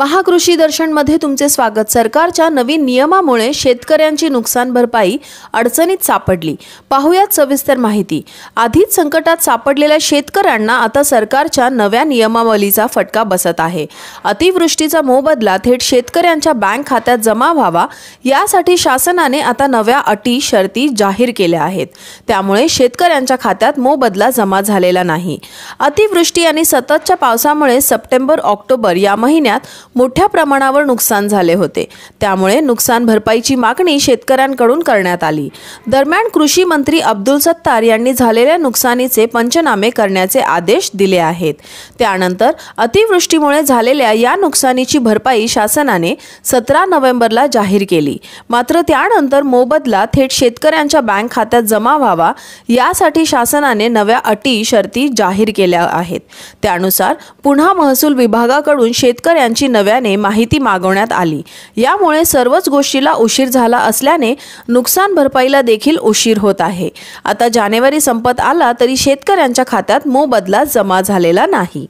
महाकृषी दर्शनमध्ये तुमचे स्वागत सरकारच्या नवीन नियमामुळे शेतकऱ्यांची नुकसान भरपाई अडचणीत सापडली पाहुयात सविस्तर माहिती आधीच संकटात सापडलेल्या शेतकऱ्यांना आता सरकारच्या नव्या नियमावलीचा फटका बसत आहे अतिवृष्टीचा मोबदला थेट शेतकऱ्यांच्या बँक खात्यात जमा व्हावा यासाठी शासनाने आता नव्या अटी शर्ती जाहीर केल्या आहेत त्यामुळे शेतकऱ्यांच्या खात्यात मोबदला जमा झालेला नाही अतिवृष्टी आणि सततच्या पावसामुळे सप्टेंबर ऑक्टोबर या महिन्यात मोठ्या प्रमाणावर नुकसान झाले होते त्यामुळे नुकसान भरपाईची मागणी शेतकऱ्यांकडून करण्यात आली दरम्यान कृषी मंत्री अब्दुल सत्तार यांनी झालेल्या नुकसानीचे पंचनामे करण्याचे आदेश दिले आहेत त्यानंतर अतिवृष्टीमुळे झालेल्या या नुकसानीची भरपाई शासनाने सतरा नोव्हेंबरला जाहीर केली मात्र त्यानंतर मोबदला थेट शेतकऱ्यांच्या बँक खात्यात जमा व्हावा यासाठी शासनाने नव्या अटी शर्ती जाहीर केल्या आहेत त्यानुसार पुन्हा महसूल विभागाकडून शेतकऱ्यांची नव्याने माहिती मागवण्यात आली यामुळे सर्वच गोष्टीला उशीर झाला असल्याने नुकसान भरपाईला देखील उशीर होत आहे आता जानेवारी संपत आला तरी शेतकऱ्यांच्या खात्यात मोबदला जमा झालेला नाही